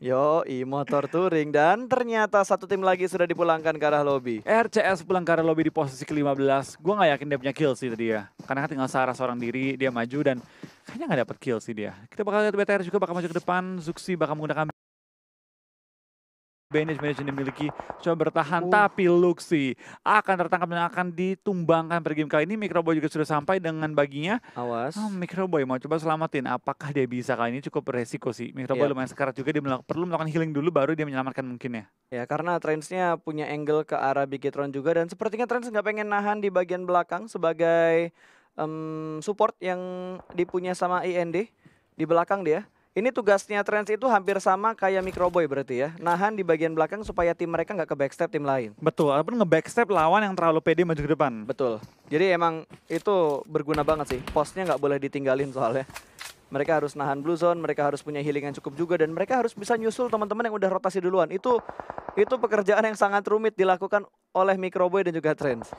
Yo, i motor touring dan ternyata satu tim lagi sudah dipulangkan ke arah lobby. RCS pulang ke arah lobby di posisi ke-15. Gua nggak yakin dia punya kill sih tadi ya. Karena kan tinggal Sarah seorang diri, dia maju dan kayaknya nggak dapet kill sih dia. Kita bakal lihat BTR juga bakal maju ke depan, Zuxi bakal menggunakan Benish, Benish yang dimiliki coba bertahan, uh. tapi Luxi akan tertangkap dan akan ditumbangkan per game kali ini. Microboy juga sudah sampai dengan baginya. Awas. Oh, Microboy mau coba selamatin. Apakah dia bisa kali ini cukup beresiko sih? Microboy iya. lumayan sekarat juga, dia perlu melakukan healing dulu baru dia menyelamatkan mungkin ya. Ya, karena Trendsnya punya angle ke arah Bigitron juga dan sepertinya Trends nggak pengen nahan di bagian belakang sebagai um, support yang dipunya sama IND. Di belakang dia ini tugasnya trans itu hampir sama kayak Microboy berarti ya. Nahan di bagian belakang supaya tim mereka nggak ke backstep tim lain. Betul, ataupun nge-backstep lawan yang terlalu pede maju ke depan. Betul. Jadi emang itu berguna banget sih. Posnya nggak boleh ditinggalin soalnya. Mereka harus nahan blue zone, mereka harus punya healing yang cukup juga dan mereka harus bisa nyusul teman-teman yang udah rotasi duluan. Itu itu pekerjaan yang sangat rumit dilakukan oleh Microboy dan juga Trends.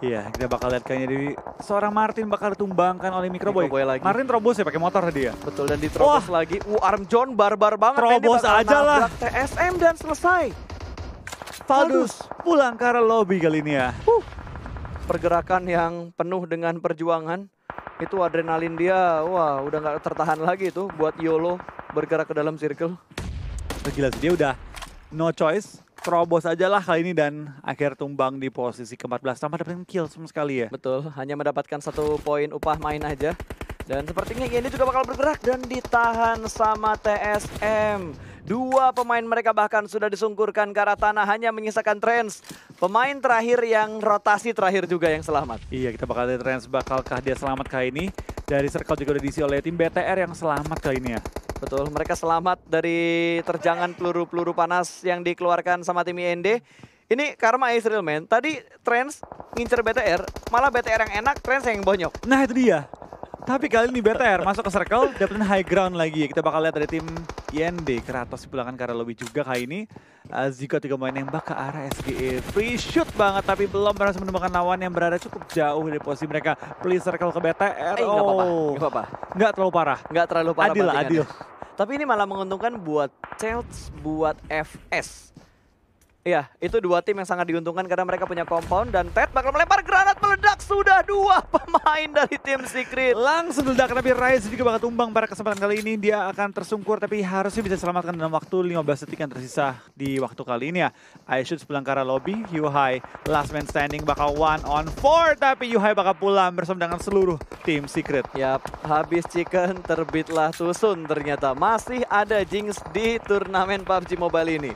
Iya, kita bakal lihat kayaknya di seorang Martin bakal ditumbangkan oleh Microboy. Microboy lagi. Martin terobos ya pakai motor tadi ya. Betul dan diterobos Wah. lagi. Uh, arm John barbar banget. Terobos aja lah. TSM dan selesai. Faldus pulang ke arah lobby kali ini ya. Uh, pergerakan yang penuh dengan perjuangan. Itu adrenalin dia, wah udah gak tertahan lagi itu buat YOLO bergerak ke dalam circle. Gila sih, dia udah no choice terobos aja lah kali ini dan akhir tumbang di posisi ke-14 tanpa dapetin kill sama sekali ya. Betul, hanya mendapatkan satu poin upah main aja. Dan sepertinya ini juga bakal bergerak dan ditahan sama TSM. Dua pemain mereka bahkan sudah disungkurkan ke arah tanah hanya menyisakan Trends. Pemain terakhir yang rotasi terakhir juga yang selamat. Iya kita bakal lihat Trends bakalkah dia selamat kali ini. Dari Circle juga udah diisi oleh tim BTR yang selamat kali ini ya. Betul, mereka selamat dari terjangan peluru-peluru panas yang dikeluarkan sama tim IND. Ini karma Israel man. Tadi Trends ngincer BTR, malah BTR yang enak, Trends yang bonyok. Nah itu dia. Tapi kali ini BTR masuk ke circle, dapetin high ground lagi. Kita bakal lihat dari tim YND, Kratos di belakang lebih juga kali ini. Uh, Zico tiga main yang ke arah SGE. Free shoot banget, tapi belum berhasil menemukan lawan yang berada cukup jauh dari posisi mereka. Please circle ke BTR. Eh, oh. Gak apa-apa. Gak terlalu parah. Gak terlalu parah. Adil adil. Tapi ini malah menguntungkan buat Celts buat FS. Iya, itu dua tim yang sangat diuntungkan karena mereka punya compound dan Ted bakal melempar granat meledak sudah dua pemain dari tim Secret. Langsung meledak tapi Rise juga bakal tumbang pada kesempatan kali ini. Dia akan tersungkur tapi harusnya bisa selamatkan dalam waktu 15 detik yang tersisa di waktu kali ini ya. i Aishut kara lobby, Yuhai last man standing bakal one on four. Tapi Yuhai bakal pulang bersama dengan seluruh tim Secret. Yap, habis chicken terbitlah susun ternyata. Masih ada Jinx di turnamen PUBG Mobile ini.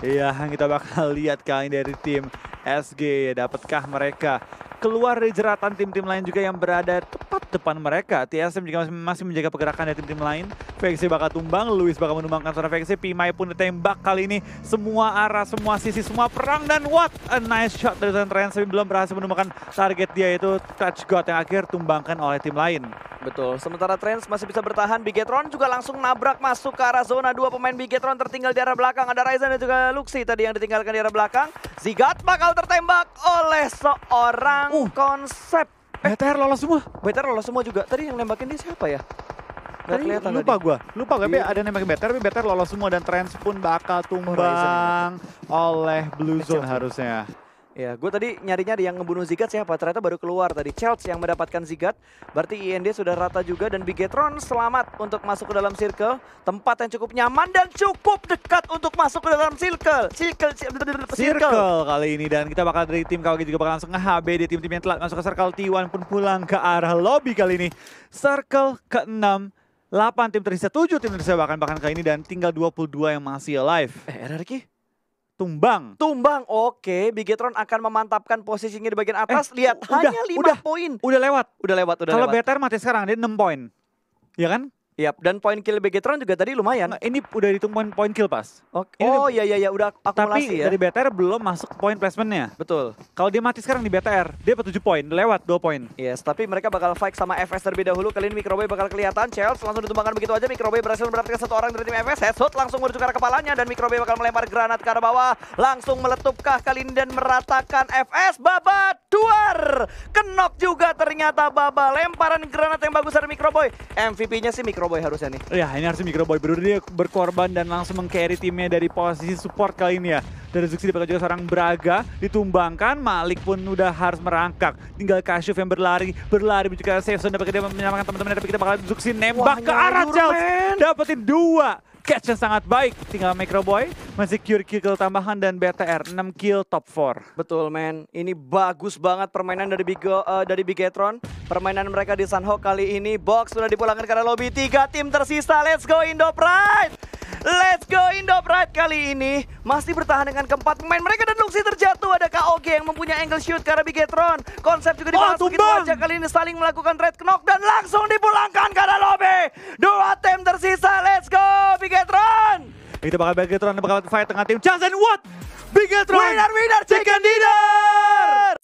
Iya, kita bakal lihat kali dari tim SG. Dapatkah mereka keluar dari jeratan tim-tim lain juga yang berada tepat depan mereka. TSM juga masih menjaga pergerakan dari tim-tim lain. Feksi bakal tumbang, Luis bakal menumbangkan suara VXC, Pimai pun ditembak kali ini. Semua arah, semua sisi, semua perang dan what a nice shot dari Trent tapi belum berhasil menemukan target dia yaitu touch god yang akhir tumbangkan oleh tim lain. Betul, sementara Trends masih bisa bertahan, Bigetron juga langsung nabrak masuk ke arah zona dua pemain Bigetron tertinggal di arah belakang. Ada Ryzen dan juga Luxi tadi yang ditinggalkan di arah belakang. Zigat bakal tertembak oleh seorang Uh, konsep. Eh, BTR lolos semua. BTR lolos semua juga. Tadi yang nembakin dia siapa ya? tadi kelihatan lupa gue, lupa gue, yeah. ada nembakin BTR, tapi BTR lolos semua dan Trans pun bakal oh, tumbang Horizon. oleh Blue Zone harusnya. Ya, gue tadi nyarinya nyari yang ngebunuh Zigat siapa? Ternyata baru keluar tadi. Chelsea yang mendapatkan Zigat. Berarti IND sudah rata juga dan Bigetron selamat untuk masuk ke dalam circle. Tempat yang cukup nyaman dan cukup dekat untuk masuk ke dalam circle. Circle, circle. circle kali ini. Dan kita bakal dari tim Kawagi juga bakal langsung nge-HB di tim-tim yang telat masuk ke circle. T1 pun pulang ke arah lobby kali ini. Circle ke-6 8 tim tersisa, 7 tim tersisa bahkan bahkan kali ini dan tinggal 22 yang masih alive. Eh, RRQ? tumbang. Tumbang, oke. Bigetron akan memantapkan posisinya di bagian atas. Eh, Lihat, udah, hanya lima poin. Udah lewat. Udah lewat, udah Kalau lewat. Better mati sekarang, dia 6 poin. Ya kan? Yap, dan poin kill BGTron juga tadi lumayan. Nah, ini udah dihitung poin poin kill pas. Okay. Oh, oh iya iya iya udah akumulasi Tapi ya. dari BTR belum masuk poin placementnya. Betul. Kalau dia mati sekarang di BTR, dia dapat 7 poin, lewat dua poin. Yes, tapi mereka bakal fight sama FS terlebih dahulu. Kali ini Microwave bakal kelihatan, Chels langsung ditumbangkan begitu aja. Microwave berhasil mendapatkan satu orang dari tim FS, headshot langsung menuju ke arah kepalanya dan Microwave bakal melempar granat ke arah bawah. Langsung meletupkah kali ini dan meratakan FS babat 2. Hunter. Kenok juga ternyata Baba. Lemparan granat yang bagus dari Microboy. MVP-nya sih Microboy harusnya nih. Ya ini harus Microboy. Berarti dia berkorban dan langsung meng-carry timnya dari posisi support kali ini ya. Dari Zuxi dipakai juga seorang Braga. Ditumbangkan. Malik pun udah harus merangkak. Tinggal Kasyuf yang berlari. Berlari juga safe zone. Dapat dia menyamakan teman-teman. tapi kita bakal Zuxi nembak Wah, ke arah Charles. Dapetin dua catch yang sangat baik. Tinggal Microboy Boy, mensecure kill tambahan dan BTR 6 kill top 4. Betul men, ini bagus banget permainan dari Bigo uh, eh, dari Bigetron. Permainan mereka di Sanho kali ini box sudah dipulangkan karena lobby 3 tim tersisa. Let's go Indo Pride. Let's go Indo Pride kali ini masih bertahan dengan keempat pemain mereka dan Luxi terjatuh ada KOG yang mempunyai angle shoot karena Bigetron. Konsep juga dibahas oh, aja kali ini saling melakukan red knock dan langsung dipulangkan karena Lobe. Dua tim tersisa. Let's go Bigetron. Itu bakal Bigetron bakal fight tengah tim Jason Wood. Bigetron. Winner winner chicken dinner.